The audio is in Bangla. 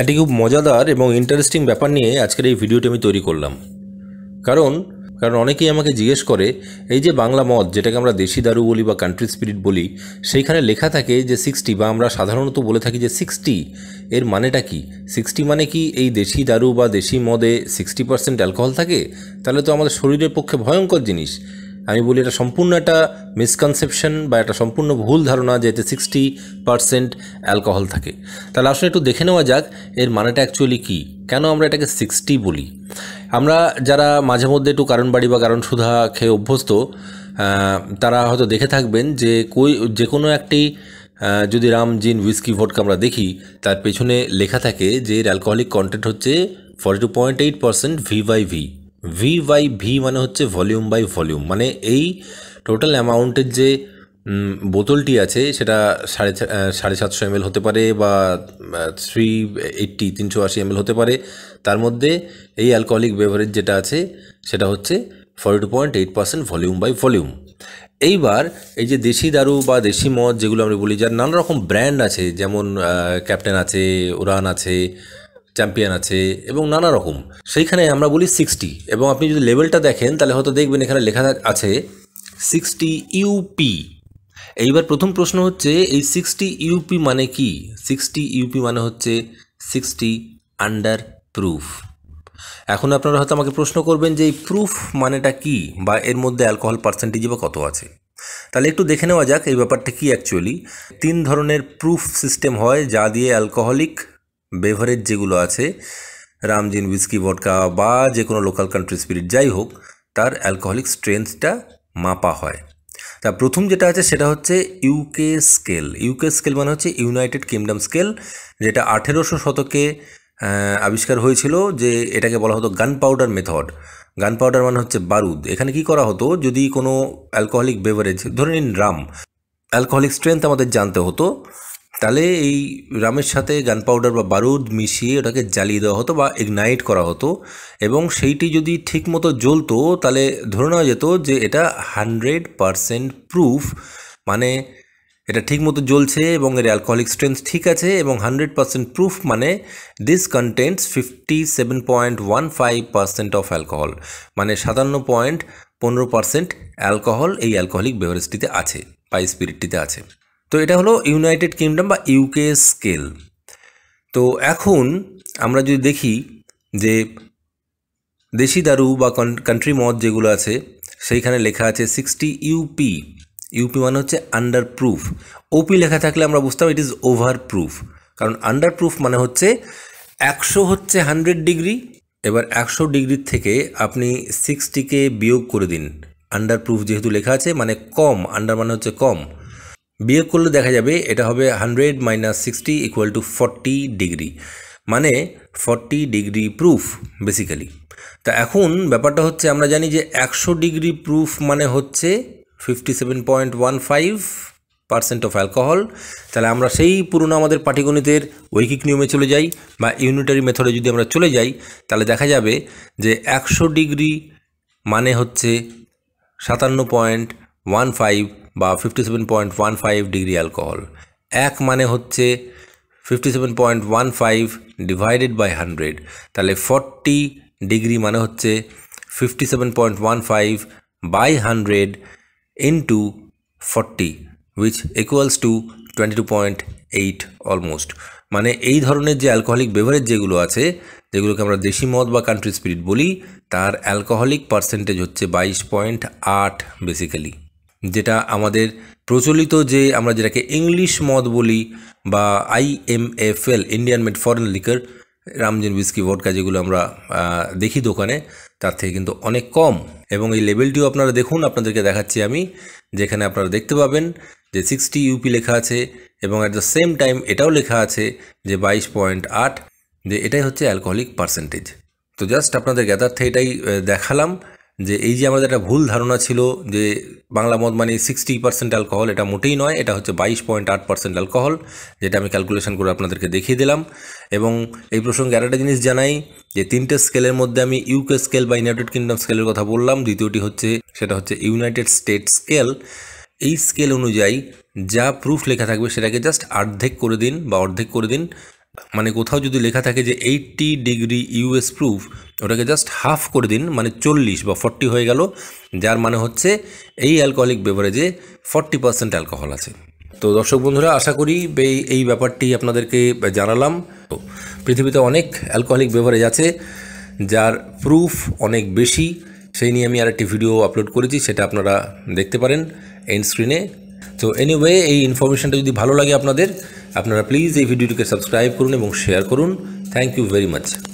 একটি খুব মজাদার এবং ইন্টারেস্টিং ব্যাপার নিয়ে আজকের এই ভিডিওটি আমি তৈরি করলাম কারণ কারণ অনেকেই আমাকে জিজ্ঞেস করে এই যে বাংলা মদ যেটাকে আমরা দেশি দারু বলি বা কান্ট্রি স্পিরিট বলি সেইখানে লেখা থাকে যে সিক্সটি বা আমরা সাধারণত বলে থাকি যে সিক্সটি এর মানেটা কি সিক্সটি মানে কি এই দেশি দারু বা দেশি মদে সিক্সটি পার্সেন্ট অ্যালকোহল থাকে তাহলে তো আমাদের শরীরের পক্ষে ভয়ঙ্কর জিনিস আমি বলি এটা সম্পূর্ণ একটা মিসকনসেপশন বা একটা সম্পূর্ণ ভুল ধারণা যে এতে সিক্সটি পারসেন্ট অ্যালকোহল থাকে তাহলে আসলে একটু দেখে নেওয়া যাক এর মানেটা অ্যাকচুয়ালি কী কেন আমরা এটাকে সিক্সটি বলি আমরা যারা মাঝে মধ্যে একটু কারণ বাড়ি বা কারণ সুধা খেয়ে অভ্যস্ত তারা হয়তো দেখে থাকবেন যে কই যে কোনো একটি যদি রাম জিন হুইস্কি ভোটকা আমরা দেখি তার পেছনে লেখা থাকে যে এর অ্যালকোহলিক কন্টেন্ট হচ্ছে forty two point eight percent V by V V by V মানে হচ্ছে ভলিউম বাই ভলিউম মানে এই টোটাল অ্যামাউন্টের যে বোতলটি আছে সেটা সাড়ে সাড়ে সাতশো এমএল হতে পারে বা থ্রি এইট্টি তিনশো আশি এমএল হতে পারে তার মধ্যে এই অ্যালকোহলিক বেভারেজ যেটা আছে সেটা হচ্ছে forty two point eight percent volume by volume এইবার এই যে দেশি দারু বা দেশি মদ যেগুলো আমরা বলি যার নানা রকম ব্র্যান্ড আছে যেমন ক্যাপ্টেন আছে উড়ান আছে চ্যাম্পিয়ন আছে এবং নানা রকম সেইখানে আমরা বলি সিক্সটি এবং আপনি যদি লেভেলটা দেখেন তাহলে হয়তো দেখবেন এখানে লেখা আছে সিক্সটি ইউপি এইবার প্রথম প্রশ্ন হচ্ছে এই সিক্সটি ইউপি মানে কি সিক্সটি ইউপি মানে হচ্ছে সিক্সটি আন্ডার প্রুফ এখন আপনারা হয়তো আমাকে প্রশ্ন করবেন যে এই প্রুফ মানেটা কি বা এর মধ্যে অ্যালকোহল পার্সেন্টেজ বা কত আছে তাহলে একটু দেখে নেওয়া যাক এই ব্যাপারটা কি অ্যাকচুয়ালি তিন ধরনের প্রুফ সিস্টেম হয় যা দিয়ে অ্যালকোহলিক বেভারেজ যেগুলো আছে রামজিন উইস্কি ভটকা বা যে কোনো লোকাল কান্ট্রি স্পিরিট যাই হোক তার অ্যালকোহলিক স্ট্রেংথটা মাপা হয় তা প্রথম যেটা আছে সেটা হচ্ছে ইউকে স্কেল ইউকে স্কেল মানে হচ্ছে ইউনাইটেড কিংডম স্কেল যেটা আঠেরোশো শতকে আবিষ্কার হয়েছিল যে এটাকে বলা হতো গান পাউডার মেথড গান পাউডার মানে হচ্ছে বারুদ এখানে কি করা হতো যদি কোনো অ্যালকোহলিক বেভারেজ ধরে নিন রাম অ্যালকোহলিক স্ট্রেংথ আমাদের জানতে হতো তাহলে এই রামের সাথে গান পাউডার বা বারুদ মিশিয়ে ওটাকে জ্বালিয়ে দেওয়া হতো বা ইগনাইট করা হতো এবং সেইটি যদি ঠিকমতো জ্বলতো তাহলে ধরে নেওয়া যেত যে এটা হান্ড্রেড পারসেন্ট প্রুফ মানে এটা ঠিকমতো জ্বলছে এবং এর অ্যালকোহলিক স্ট্রেংথ ঠিক আছে এবং হান্ড্রেড পারসেন্ট প্রুফ মানে this contents fifty seven point one five percent of alcohol মানে সাতান্ন পয়েন্ট পনেরো পার্সেন্ট অ্যালকোহল এই অ্যালকোহলিক বেভারেজটিতে আছে বা স্পিরিটটিতে আছে তো এটা হলো ইউনাইটেড কিংডম বা ইউকে স্কেল তো এখন আমরা যদি দেখি যে দেশি দারু বা কান্ট্রি মদ যেগুলো আছে সেইখানে লেখা আছে সিক্সটি ইউপি ইউপি মানে হচ্ছে আন্ডার প্রুফ ওপি লেখা থাকলে আমরা বুঝতাম ইট ইজ ওভার প্রুফ কারণ আন্ডার প্রুফ মানে হচ্ছে একশো হচ্ছে হান্ড্রেড ডিগ্রি এবার একশো ডিগ্রির থেকে আপনি সিক্সটিকে বিয়োগ করে দিন আন্ডার প্রুফ যেহেতু লেখা আছে মানে কম আন্ডার মানে হচ্ছে কম বিয়োগ করলে দেখা যাবে এটা হবে hundred minus sixty equal to forty degree মানে ফর্টি ডিগ্রি প্রুফ বেসিক্যালি তা এখন ব্যাপারটা হচ্ছে আমরা জানি যে একশো ডিগ্রি প্রুফ মানে হচ্ছে fifty seven point one five percent of alcohol তাহলে আমরা সেই পুরনো আমাদের পাটিগণিতের ঐকিক নিয়মে চলে যাই বা ইউনিটারি মেথডে যদি আমরা চলে যাই তাহলে দেখা যাবে যে একশো ডিগ্রি মানে হচ্ছে সাতান্ন পয়েন্ট ওয়ান ফাইভ বা fifty seven point one five degree alcohol এক মানে হচ্ছে fifty seven point one five divided by hundred তাহলে ফর্টি ডিগ্রি মানে হচ্ছে fifty seven point one five by hundred into forty which equals to twenty two point eight almost মানে এই ধরনের যে অ্যালকোহলিক বেভারেজ যেগুলো আছে যেগুলোকে আমরা দেশি মদ বা কান্ট্রি স্পিরিট বলি তার অ্যালকোহলিক পার্সেন্টেজ হচ্ছে বাইশ পয়েন্ট আট বেসিক্যালি যেটা আমাদের প্রচলিত যে আমরা যেটাকে ইংলিশ মদ বলি বা I M F L Indian made foreign liquor rum gin whisky vodka যেগুলো আমরা দেখি দোকানে তার থেকে কিন্তু অনেক কম এবং এই লেবেলটিও আপনারা দেখুন আপনাদেরকে দেখাচ্ছি আমি যেখানে আপনারা দেখতে পাবেন যে সিক্সটি ইউপি লেখা আছে এবং অ্যাট দ্য সেম টাইম এটাও লেখা আছে যে বাইশ পয়েন্ট আট যে এটাই হচ্ছে অ্যালকোহলিক পার্সেন্টেজ তো জাস্ট আপনাদের গ্যাদার্থে এটাই দেখালাম যে এই যে আমাদের একটা ভুল ধারণা ছিল যে বাংলা মদ মানে সিক্সটি পার্সেন্ট অ্যালকোহল এটা মোটেই নয় এটা হচ্ছে বাইশ পয়েন্ট আট পার্সেন্ট অ্যালকোহল যেটা আমি ক্যালকুলেশন করে আপনাদেরকে দেখিয়ে দিলাম এবং এই প্রসঙ্গে আর একটা জিনিস জানাই যে তিনটে স্কেলের মধ্যে আমি ইউকে স্কেল বা ইউনাইটেড কিংডম স্কেলের কথা বললাম দ্বিতীয়টি হচ্ছে সেটা হচ্ছে ইউনাইটেড স্টেট স্কেল এই স্কেল অনুযায়ী যা প্রুফ লেখা থাকবে সেটাকে জাস্ট অর্ধেক করে দিন বা অর্ধেক করে দিন মানে কোথাও যদি লেখা থাকে যে এইট্টি ডিগ্রি ইউএস প্রুফ ওটাকে জাস্ট হাফ করে দিন মানে চল্লিশ বা ফর্টি হয়ে গেল যার মানে হচ্ছে এই অ্যালকোহলিক বেভারেজে ফর্টি পার্সেন্ট অ্যালকোহল আছে তো দর্শক বন্ধুরা আশা করি এই ব্যাপারটি আপনাদেরকে জানালাম পৃথিবীতে অনেক অ্যালকোহলিক বেভারেজ আছে যার প্রুফ অনেক বেশি সেই নিয়ে আমি আরেকটি ভিডিও আপলোড করেছি সেটা আপনারা দেখতে পারেন এন্ড স্ক্রিনে তো এনিওয়ে এই ইনফরমেশানটা যদি ভালো লাগে আপনাদের আপনারা প্লিজ এই ভিডিওটিকে সাবস্ক্রাইব করুন এবং শেয়ার করুন থ্যাংক ইউ ভেরি মাচ